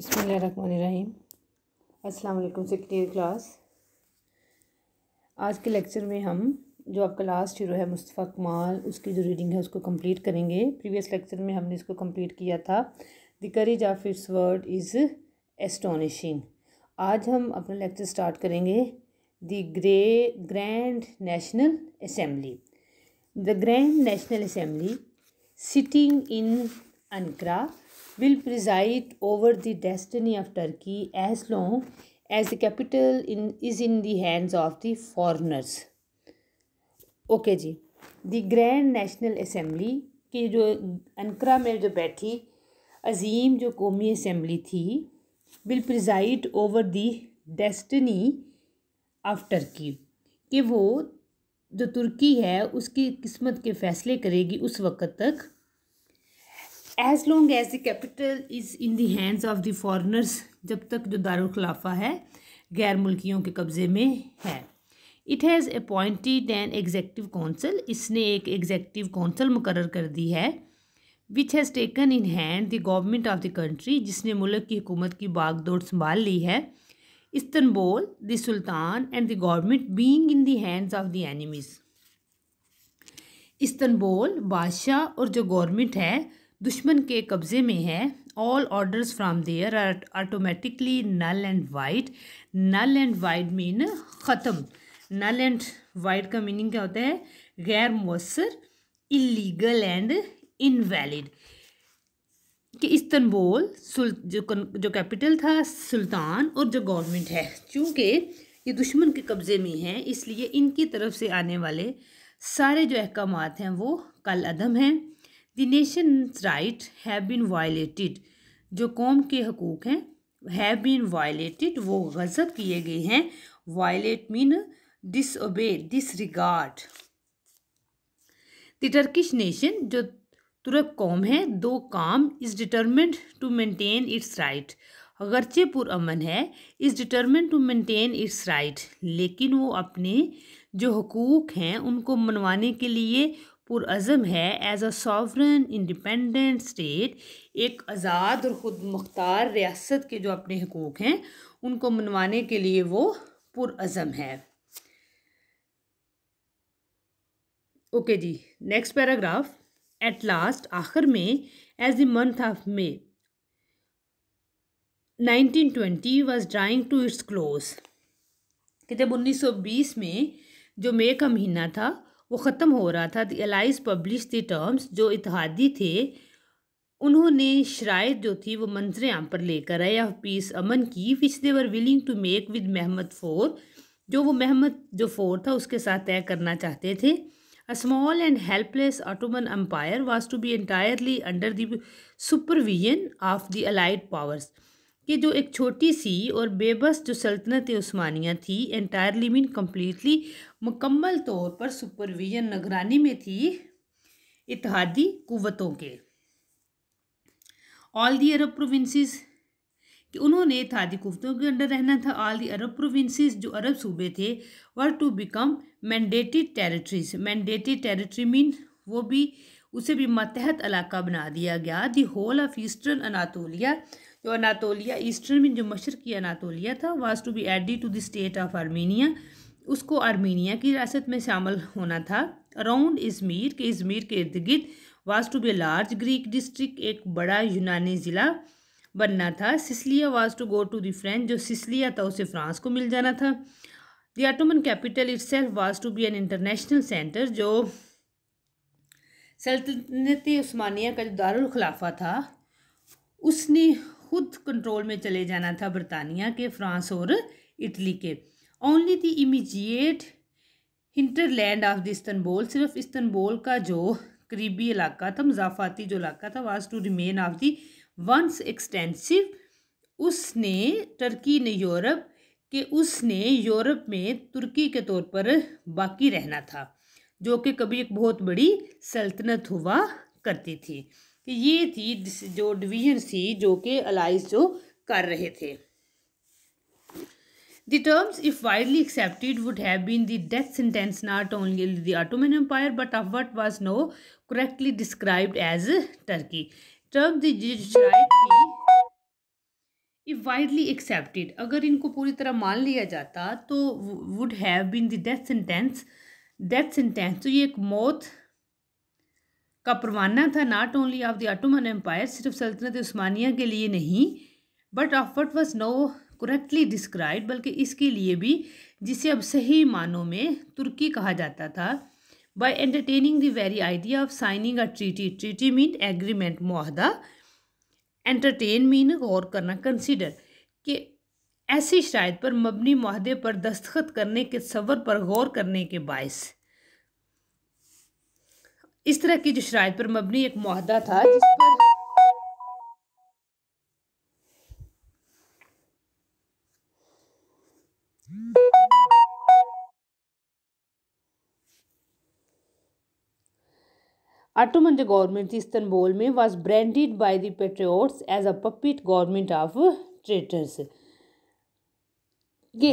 बसमीम अल्लाम sixteen class आज के लेक्चर में हम जो आपका लास्ट हीरो है मुस्तफ़ा कमाल उसकी जो रीडिंग है उसको कंप्लीट करेंगे प्रीवियस लेक्चर में हमने इसको कंप्लीट किया था the courage of its word is astonishing आज हम अपना लेक्चर स्टार्ट करेंगे द ग्रे Grand national Assembly the grand national Assembly sitting in Ankara will preside over the destiny of Turkey as long as the capital in, is in the hands of the foreigners. Okay जी the Grand national Assembly की जो अनकरा में जो बैठी अजीम जो कौमी assembly थी will preside over the destiny of Turkey कि वो जो तुर्की है उसकी किस्मत के फ़ैसले करेगी उस वक्त तक as long as the capital is in the hands of the foreigners जब तक जो दारुलखिलाफा है गैर मुल्कियों के कब्ज़े में है it has appointed an executive council इसने एक एग्जेक्टिव कौंसल मुकर कर दी है which has taken in hand the government of the country जिसने मुल्क की हुकूमत की बागदौड़ संभाल ली है Istanbul the sultan and the government being in the hands of the enemies Istanbul बादशाह और जो गवर्नमेंट है दुश्मन के कब्ज़े में है all orders from there are automatically null and void null and void mean ख़त्म नल एंड वाइट का मीनिंग क्या होता है गैर मवसर इलीगल एंड इनवैलिड कि इस्तनबोल जो जो कैपिटल था सुल्तान और जो गवर्नमेंट है चूँकि ये दुश्मन के कब्ज़े में है इसलिए इनकी तरफ से आने वाले सारे जो अहकाम हैं वो कल अदम हैं the nation right have been violated जो कौम के हकूक़ हैं हैव बिन वायलेटेड वो गजब किए गए हैं violate mean dis disobey disregard the Turkish nation जो तुर्क कौम है though calm is determined to maintain its right अगरचे पुरअमन है is determined to maintain its right लेकिन वो अपने जो हकूक़ हैं उनको मनवाने के लिए पुरज़म है as a sovereign independent state एक आज़ाद और ख़ुद मुख्तार रियासत के जो अपने हकूक़ हैं उनको मनवाने के लिए वो पुरज़म है ओके जी नेक्स्ट पैराग्राफ एट लास्ट आखिर में as the month of May 1920 was drawing to its close कि जब 1920 में जो मे का महीना था वो ख़त्म हो रहा था the allies allies publish the terms जो इतिहादी थे उन्होंने शराय जो थी वो मंजर आम पर लेकर आए ऑफ पीस अमन की which they were willing to make with Mehmed for जो वो महमद जो फोर था उसके साथ तय करना चाहते थे a small and helpless Ottoman empire was to be entirely under the supervision of the allied powers कि जो एक छोटी सी और बेबस जो सल्तनत उस्मानिया थी एंटायरली मीन कम्प्लीटली मुकम्मल तौर पर सुपरविजन निगरानी में थी इतिहादी कुतों के ऑल दी अरब प्रोविंसेस कि उन्होंने इतिहादी कुतों के अंडर रहना था ऑल दी अरब प्रोविंसेस जो अरब सूबे थे were to become mandated territories mandated territory mean वो भी उसे भी मतहत इलाका बना दिया गया the whole of eastern Anatolia जो तो अनातोलिया ईस्टर्न में जो मशर की अनातोलिया था was to be added to the state of Armenia उसको आर्मीनिया की रियासत में शामिल होना था अराउंड इजमीर के इजमीर के इर्द गिर्द was to be large Greek district एक बड़ा यूनानी ज़िला बनना था Cilicia was to go to the French जो सिसलिया था उसे फ्रांस को मिल जाना था the Ottoman capital itself was to be an international centre जो सल्तनत उस्मानिया का जो खिलाफा था उसने खुद कंट्रोल में चले जाना था बरतानिया के फ्रांस और इटली के only the immediate hinterland of the Istanbul सिर्फ इस्तनबोल का जो करीबी इलाका था मुजाफाती जो इलाका था was to remain of the once extensive उसने टर्की ने यूरोप के उसने यूरोप में तुर्की के तौर पर बाकी रहना था जो कि कभी एक बहुत बड़ी सल्तनत हुआ करती थी ये थी जो डिवीजन थी जो कि अलाइज जो कर रहे थे the terms if widely accepted would have been the death sentence not only the Ottoman empire but of what was now correctly described as Turkey term if widely accepted अगर इनको पूरी तरह मान लिया जाता तो would have been the death sentence death sentence तो ये एक मौत का परवाना था not only of the Ottoman empire सिर्फ सल्तनत उस्मानिया के लिए नहीं but of what was now correctly described बल्कि इसके लिए भी जिसे अब सही मानों में तुर्की कहा जाता था by entertaining the very idea of signing a treaty treaty mean agreement माहदा एंटरटेन मीन गौर करना कंसिडर कि ऐसी शायद पर मबनी माहदे पर दस्तखत करने के सबर पर गौर करने के बायस इस तरह की जो शरात पर मबनी एक माहदा था जिस पर ऑटोमन गवर्नमेंट इस्तनबोल में was branded by the patriots as a puppet government of traitors ये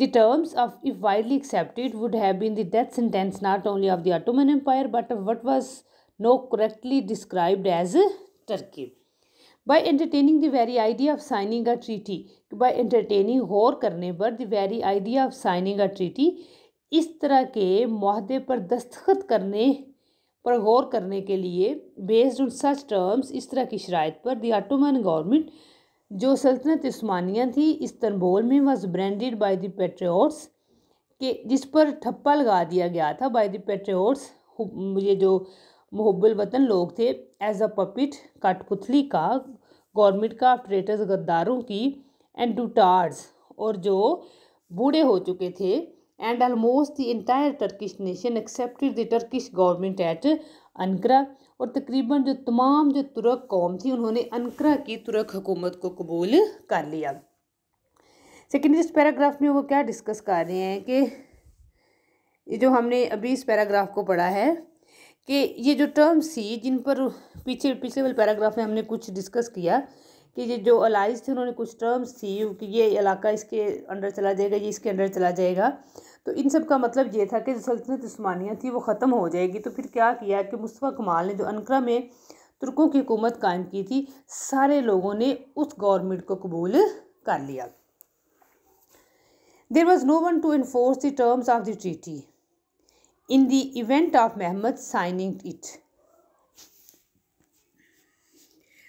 The terms of, if widely accepted, would have been the death sentence not only of the Ottoman Empire but of what was now correctly described as Turkey. By entertaining the very idea of signing a treaty, by entertaining गौर करने पर the very idea of signing a treaty, इस तरह के माहदे पर दस्तखत करने पर गौर करने के लिए बेस्ड ऑन सच टर्म्स इस तरह की शरात पर दी ऑटोमन गवर्नमेंट जो सल्तनत स्मानिया थी इस्तनबोल में was branded by the patriots के जिस पर ठप्पा लगा दिया गया था बाय द पेट्रियोट्स ये जो महबुल वतन लोग थे एज अ पपिट काटपुतली का गवर्नमेंट का ऑपरेटर्स गद्दारों की एंड डूटार्स और जो बूढ़े हो चुके थे and almost the entire Turkish nation accepted the Turkish government at Ankara और तकरीबन जो तमाम जो तुर्क कौम थी उन्होंने अनकरा की तुर्क हुकूमत को कबूल कर लिया सेकेंड इस पैराग्राफ में वो क्या डिस्कस कर रहे हैं कि ये जो हमने अभी इस पैराग्राफ को पढ़ा है कि ये जो टर्म्स थी जिन पर पीछे पिछले वाले पैराग्राफ में हमने कुछ डिस्कस किया कि ये जो अलाइज थे उन्होंने कुछ टर्म्स थी कि ये इलाका इसके अंडर चला जाएगा ये इसके अंडर चला जाएगा तो इन सब का मतलब ये था कि जो सल्तनत स्मानिया थी वो ख़त्म हो जाएगी तो फिर क्या किया कि मुस्तफ़ा कमाल ने जो अनकरा में तुर्कों की हुकूमत कायम की थी सारे लोगों ने उस गवर्नमेंट को कबूल कर लिया there was no one to enforce the terms of the treaty in the event of Mehmed signing it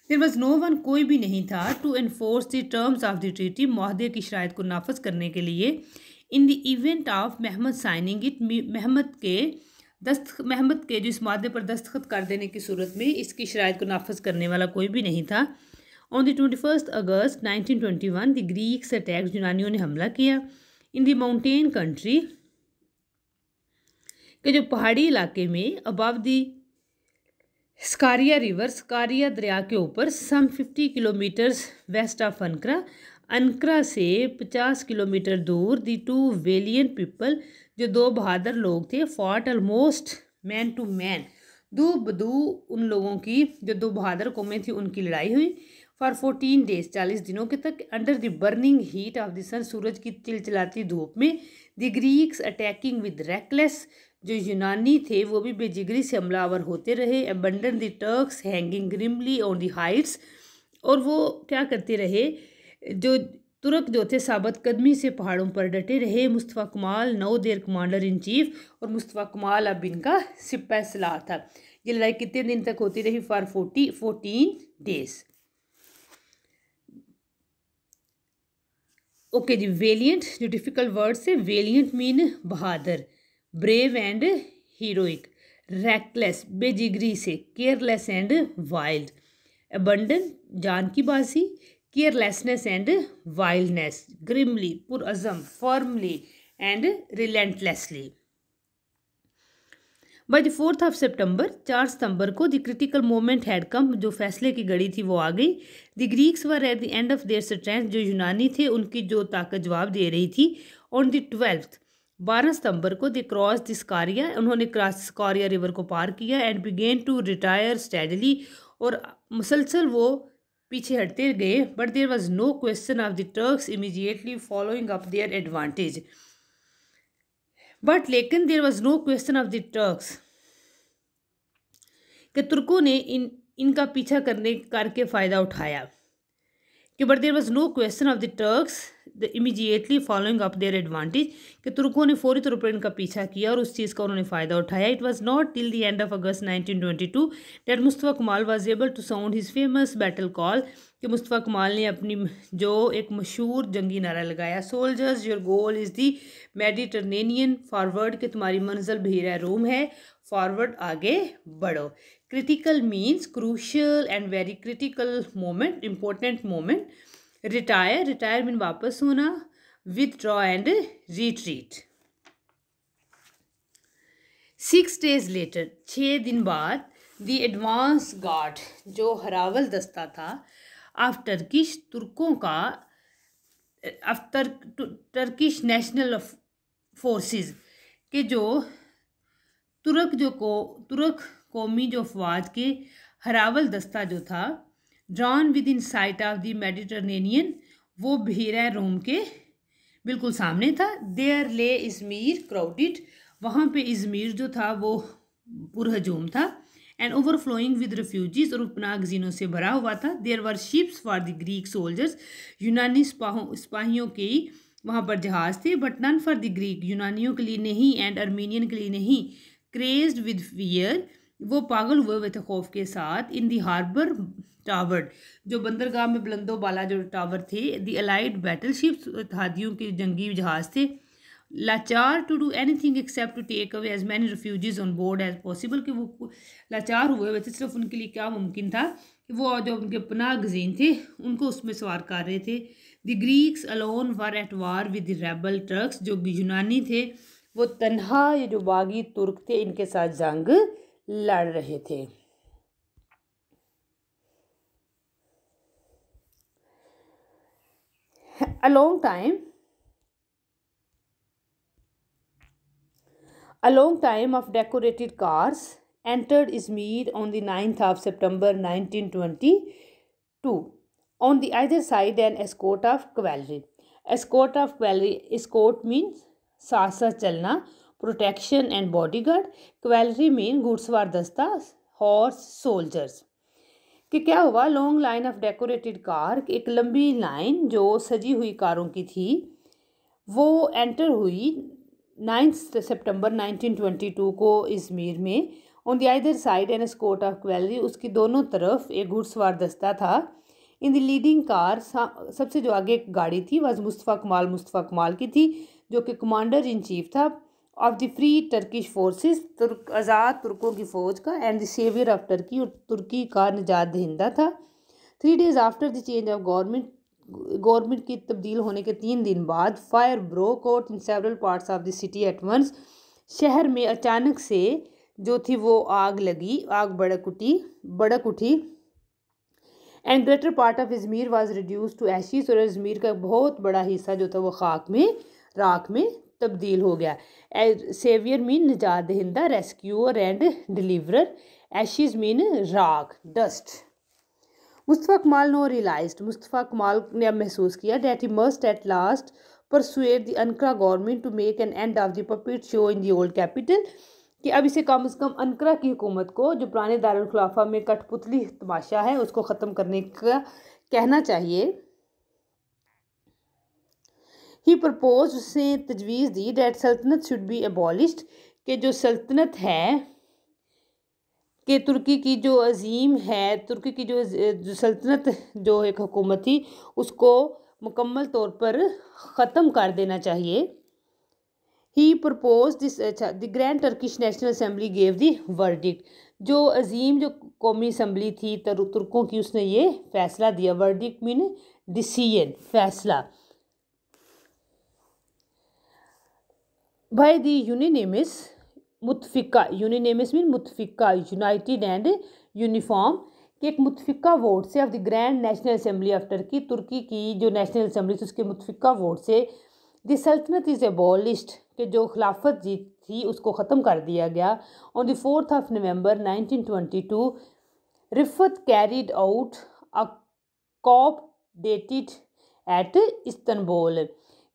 there was no one कोई भी नहीं था to enforce the terms of the treaty माहदे की शरात को नाफज करने के लिए in the event of Mehmed signing it Mehmed के दस्त महमद के जो इस मादे पर दस्तखत कर देने की सूरत में इसकी शराय को नाफज करने वाला कोई भी नहीं था on the twenty first August nineteen twenty one the Greeks attack यूनानियों ने हमला किया इन द माउंटेन कंट्री के जो पहाड़ी इलाके में above the Sakarya river Sakarya दरिया के ऊपर some fifty kilometres west of Ankara Ankara से 50 किलोमीटर दूर दी टू वेलियन पीपल जो दो बहादुर लोग थे fought almost man to man दो बदू उन लोगों की जो दो बहादुर कौमें थी उनकी लड़ाई हुई फॉर फोर्टीन डेज चालीस दिनों के तक under the burning heat of the sun सूरज की चिलचिलाती धूप में the Greeks attacking with reckless जो यूनानी थे वो भी बेजिगरी से हमलावर होते रहे abandon the Turks hanging grimly on the heights और वो क्या करते रहे जो तुर्क जो थे साबत कदमी से पहाड़ों पर डटे रहे मुस्तफ़ा कमाल नौ देर कमांडर इन चीफ और मुस्तफ़ा कमाल अब इनका सिपा सलाह था ये लड़ाई कितने दिन तक होती रही for forty fourteen days okay जी वेलियंट जो डिफ़िकल्ट वर्ड्स है वेलियंट मीन बहादुर ब्रेव एंड हीरोइक रैकलेस बेजिगरी से केयरलेस एंड वाइल्ड एबंडन जान की बाजी केयरलेसनेस एंड वाइल्डनेस ग्रिमली पुरअज़म firmly and relentlessly by the fourth of September चार सितंबर को the critical moment had come जो फैसले की घड़ी थी वो आ गई the Greeks were at the end of their strength जो यूनानी थे उनकी जो ताकत जवाब दे रही थी ऑन द ट्वेल्थ बारह सितंबर को द क्रॉस द स्कारिया उन्होंने क्रॉस स्कारिया रिवर को पार किया and began to retire steadily और मुसलसल वो पीछे हटते गए but there was no question of the Turks immediately following up their advantage but लेकिन there was no question of the Turks कि तुर्कों ने इन इनका पीछा करने करके फ़ायदा उठाया कि but there was no question of the Turks the immediately following up their advantage कि तुर्कों ने फौरी तौर पर इनका पीछा किया और उस चीज़ का उन्होंने फ़ायदा उठाया it was not till the end of August nineteen twenty two that Mustafa Kemal was able to sound his famous battle call कि मुस्तफ़ा कमाल ने अपनी जो एक मशहूर जंगी नारा लगाया soldiers your goal is the Mediterranean forward कि तुम्हारी मंजिल भीरा रोम है फॉरवर्ड आगे बढ़ो critical means crucial and very critical moment important moment retire retire mean वापस होना withdraw and retreat six days later छः दिन बाद दी एडवांस गार्ड जो हरावल दस्ता था आफ टर्किश तुर्कों का आफ्टर टर्किश नेशनल फोर्सेस के जो तुर्क जो को तुर्क कौमी जो अफवाज के हरावल दस्ता जो था drawn within sight of the Mediterranean वो भीरा रोम के बिल्कुल सामने था देयर ले इज़मीर क्राउडिड वहाँ पे इज़मीर जो था वो पुरहजूम था एंड ओवरफ्लोइंग विद रिफ्यूजीज और उपना गजीनों से भरा हुआ था there were ships for the Greek soldiers यूनानी सिपाहियों ही वहाँ पर जहाज़ थे but none for the Greek यूनानियों के लिए नहीं एंड अर्मीनियन के लिए नहीं क्रेज विद फीयर वो पागल हुए हुए थे खौफ के साथ इन दी हार्बर टावर जो बंदरगाह में बुलंदो बाला जो टावर थे दी अलाइड बैटल शिप्स अर्थादियों के जंगी जहाज़ थे लाचार to do anything except to take away as many refugees on board as possible कि वो लाचार हुए हुए थे सिर्फ उनके लिए क्या मुमकिन था कि वो जो उनके पनाह गजीन थे उनको उसमें सवार कर रहे थे the Greeks alone were at war with rebel Turks जो यूनानी थे वो तनहा ये जो बागी तुर्क थे इनके साथ जंग लड़ रहे थे a long time a long time of decorated cars entered Izmir on the 9th of September 1922. On the either side an escort of cavalry. Escort of cavalry, escort means sasa chalna, protection and bodyguard. Cavalry means goods war dasta, horse, soldiers. कि क्या हुआ long line of decorated car एक लंबी line जो सजी हुई कारों की थी वो एंटर हुई नाइन्थ सितंबर 1922 को इजमीर में on the either side an escort of cavalry उसकी दोनों तरफ एक घुड़सवार दस्ता था इन द लीडिंग कार सबसे जो आगे एक गाड़ी थी वह मुस्तफ़ा कमाल मुस्तफ़ा कमाल की थी जो कि कमांडर इन चीफ था of the free Turkish forces तुर्क आज़ाद तुर्कों की फ़ौज का and the saviour of Turkey और तुर्की का निजात दहिंदा था three days after the change of government government की तब्दील होने के तीन दिन बाद fire broke out in several parts of the city at once शहर में अचानक से जो थी वो आग लगी आग बड़क उठी बड़क उठी and greater part of Izmir was reduce to ashes और अजमेर का बहुत बड़ा हिस्सा जो था वो खाक में राख में तब्दील हो गया सेवियर मीन निजात दहिंदा rescuer and deliverer ashes mean rag dust Mustafa Kemal now realise Mustafa Kemal ने अब महसूस किया that he must at last put the Ankara government to make an end of the puppet show in the old capital कि अब इसे कम अज़ कम अनकरा की हुकूमत को जो पुराने दारखलाफा में कठपुतली तमाशा है उसको ख़त्म करने का कहना चाहिए ही प्रपोज उसने तजवीज़ दी डेट सल्तनत शुड बी एबॉलिश्ड कि जो सल्तनत है कि तुर्की की जो अजीम है तुर्की की जो, जो सल्तनत जो एक हुकूमत थी उसको मुकम्मल तौर पर ख़त्म कर देना चाहिए ही प्रपोज दिस अच्छा the grand Turkish national assembly gave the verdict जो अजीम जो कौमी असम्बली थी तुर्कों की उसने ये फ़ैसला दिया वर्डिक मीन डिसीजन फैसला by the unanimous मुतफ़ा यूनिनेमिस मीन मुतफ़ा यूनाइटेड एंड यूनिफॉर्म कि एक मुतफिका वोट से of the grand national assembly of Turkey तुर्की की जो नेशनल असम्बली थी उसके मुतफिका वोट से द सल्तनत इज़ एबॉलिस्ट के जो खिलाफत जीत थी उसको ख़त्म कर दिया गया on the fourth of November 1922 Refet carried out a coup d'etat at Istanbul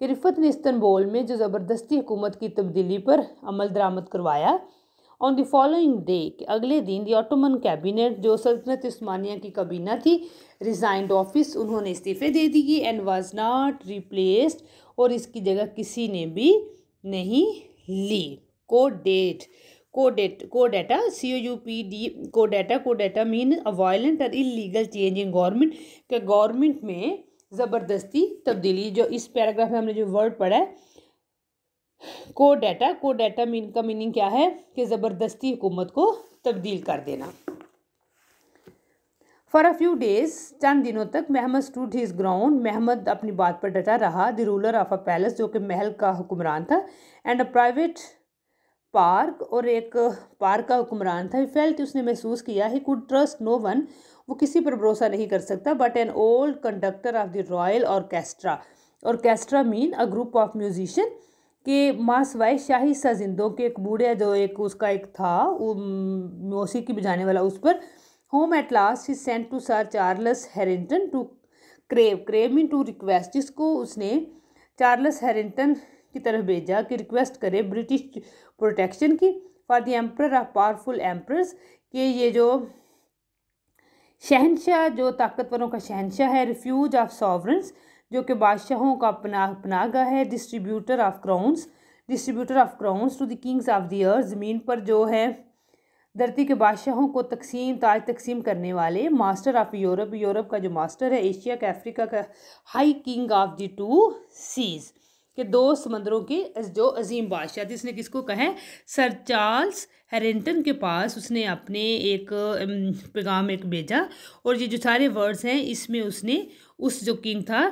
Refet ने इस्तनबोल में जो ज़बरदस्ती हुकूमत की तब्दीली पर अमल दरामद करवाया ऑन द फॉलोइंग डे अगले दिन दी ऑटोमन कैबिनेट जो सल्तनत स्मानिया की काबीना थी रिज़ाइंड ऑफिस उन्होंने इस्तीफ़े दे दिए एंड वाज नॉट रिप्लेस्ड और इसकी जगह किसी ने भी नहीं ली coup d'etat coup d'etat coup d'etat C O U P D coup d'etat coup d'etat mean a violent और इलीगल चेंज इन गवर्नमेंट के गवर्नमेंट में ज़बरदस्ती तब्दीली जो इस पैराग्राफ में हमने जो वर्ड पढ़ा है को डाटा को डाटा मीन का मीनिंग क्या है कि ज़बरदस्ती हुकूमत को तब्दील कर देना फॉर अ फ्यू डेज चंद दिनों तक Mehmed stood his ground Mehmed अपनी बात पर डटा रहा the ruler of a palace जो कि महल का हुक्मरान था एंड अ प्राइवेट पार्क और एक पार्क का हुक्मरान था फेल्ट उसने महसूस किया he could trust no one वो किसी पर भरोसा नहीं कर सकता but an old conductor of the royal orchestra orchestra mean a group of musician के मासवाए शाही साजिंदों के एक बूढ़े जो एक उसका एक था मौसीकी बजाने वाला उस पर whom at last he sent to sir Charles Harington to crave crave mean to request जिसको उसने चार्लस हेरिंगटन की तरफ भेजा कि रिक्वेस्ट करे ब्रिटिश प्रोटेक्शन की for the emperor of powerful empress के ये जो शहनशाह जो ताकतवरों का शहनशाह है रिफ्यूज ऑफ सॉवरन्स जो कि बादशाहों का अपना अपनागा है distributor of crowns distributor of crowns to the kings of the earth ज़मीन पर जो है धरती के बादशाहों को तकसीम ताज तकसीम करने वाले मास्टर ऑफ यूरोप यूरोप का जो मास्टर है एशिया का अफ्रीका का high king of the two seas कि दो समंदरों के जो अजीम बादशाह थे इसने किसको कहा सर चार्ल्स हेरिंगटन के पास उसने अपने एक पैगाम एक भेजा और ये जो सारे वर्ड्स हैं इसमें उसने उस जो किंग था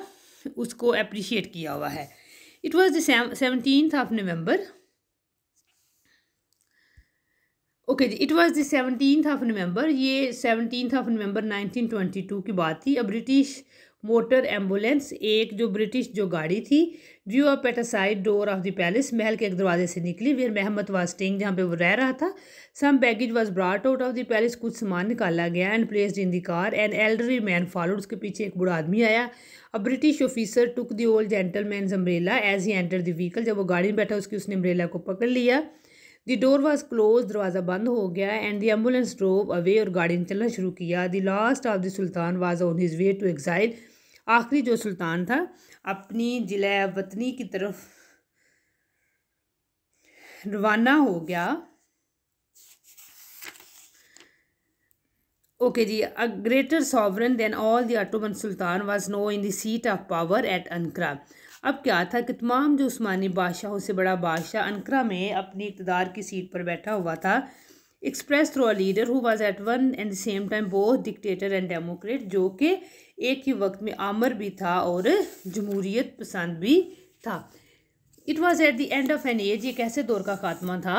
उसको अप्रिशिएट किया हुआ है it was the of November okay जी it was the seventeen of November ये सेवनटीन ऑफ नवंबर 1922 की बात थी अ ब्रिटिश मोटर एम्बुलेंस एक जो ब्रिटिश जो गाड़ी थी व्यू ऑफ पेटासाइड डोर ऑफ द पैलेस महल के एक दरवाजे से निकली वेर महमद वाज स्टेइंग जहाँ पे वो रह रहा था some baggage was brought out of the palace कुछ सामान निकाला गया and placed in the car and elderly man followed उसके पीछे एक बुरा आदमी आया a British officer took the old gentleman umbrella as he enter the vehicle जब वो गाड़ी में बैठा उसकी उसने अम्ब्रेला को पकड़ लिया दी डोर वॉज क्लोज दरवाज़ा बंद हो गया and the ambulance drove away और गाड़ी ने चलना शुरू किया the last of the sultan was on his way to exile आखिरी जो सुल्तान था अपनी जिला वतनी की तरफ रवाना हो गया ओके जी a greater sovereign than all the sultan was no in the seat of power at Ankara अब क्या था कि तमाम जो उस्मानी बादशाहों से बड़ा बादशाह अनकरा में अपनी इकतदार की सीट पर बैठा हुआ था express through a leader who was at one and same time both dictator and democrat जो कि एक ही वक्त में आमर भी था और जमहूरीत पसंद भी था it was at the end of an age एक ऐसे दौर का खात्मा था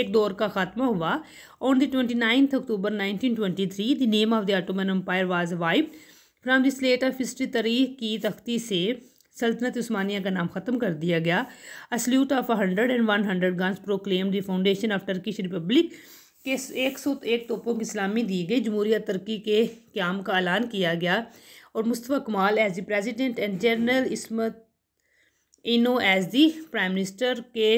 एक दौर का खात्मा हुआ on the twenty ninth October nineteen twenty three the name of the Ottoman empire was wiped from the slate of history तरीक की तख्ती से सल्तनत उस्मानिया का नाम ख़त्म कर दिया गया salute of hundred and one hundred guns proclaim the foundation of Turkish republic के एक सौ एक तोपों की सलामी दी गई जमहूरिया तुर्की के क्याम का ऐलान किया गया और Mustafa Kemal as the president and general Ismet Inonu as the prime minister के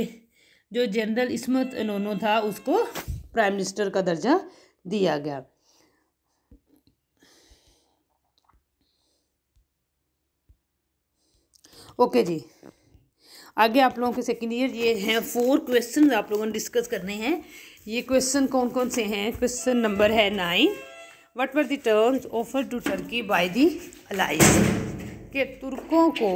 जो जनरल इसमत इनोनो था उसको प्राइम मिनिस्टर का दर्जा दिया गया ओके जी आगे आप लोगों के सेकेंड ईयर ये हैं फोर क्वेश्चन आप लोगों ने डिस्कस करने हैं ये क्वेश्चन कौन कौन से हैं क्वेश्चन नंबर है nine what were the terms offer to Turkey by the allies के तुर्कों को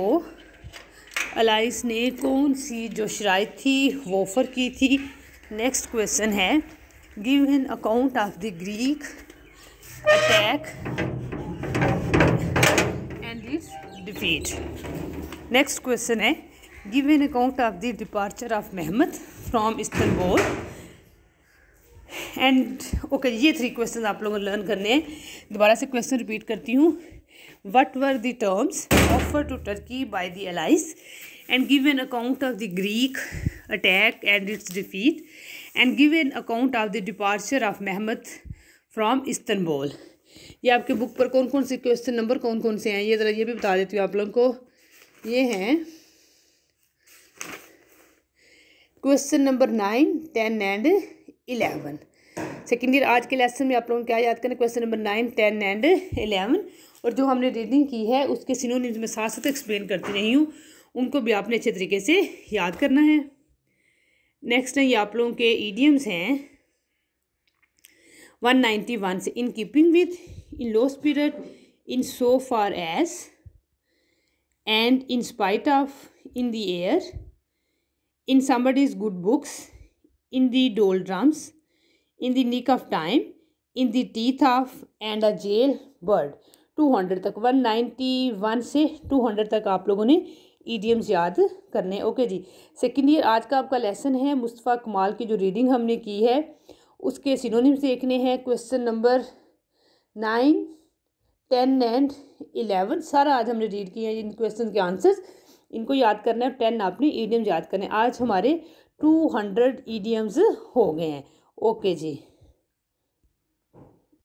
अलाइस ने कौन सी जो शराय थी वो ऑफ़र की थी नेक्स्ट क्वेश्चन है give an account of the Greek attack and its defeat next question है give an account of the departure of Mehmed from Istanbul and okay ये थ्री क्वेश्चन आप लोगों को लर्न करने हैं दोबारा से क्वेश्चन रिपीट करती हूँ what were the terms offer to Turkey by the allies and give an account of the Greek attack and its defeat and give an account of the departure of Mehmed from Istanbul ये आपके book पर कौन कौन से question number कौन कौन से हैं ये ज़रा ये भी बता देती हूँ आप लोगों को ये हैं question number nine ten and eleven second year आज के लेसन में आप लोगों को क्या याद करना question number nine ten and eleven और जो हमने रीडिंग की है उसके सिनोनिम्स में साथ साथ एक्सप्लेन करती रही हूँ उनको भी आपने अच्छे तरीके से याद करना है नेक्स्ट है ये आप लोगों के ईडियम्स हैं वन नाइन्टी वन से in keeping with in low spirit in so far as and in spite of in the air in somebody's good books in the doldrums in the nick of time in the teeth of and a jail bird two hundred तक one ninety one से two hundred तक आप लोगों ने idioms याद करने okay जी second year आज का आपका लेसन है मुस्तफ़ा कमाल की जो रीडिंग हमने की है उसके सिनोनिम्स देखने हैं question number nine ten and eleven सारा आज हमने रीड किया इन क्वेश्चन के आंसर्स इनको याद करना है टेन आपने ईडियम्स याद करने आज हमारे टू हंड्रेड ईडियम्स हो गए हैं ओके जी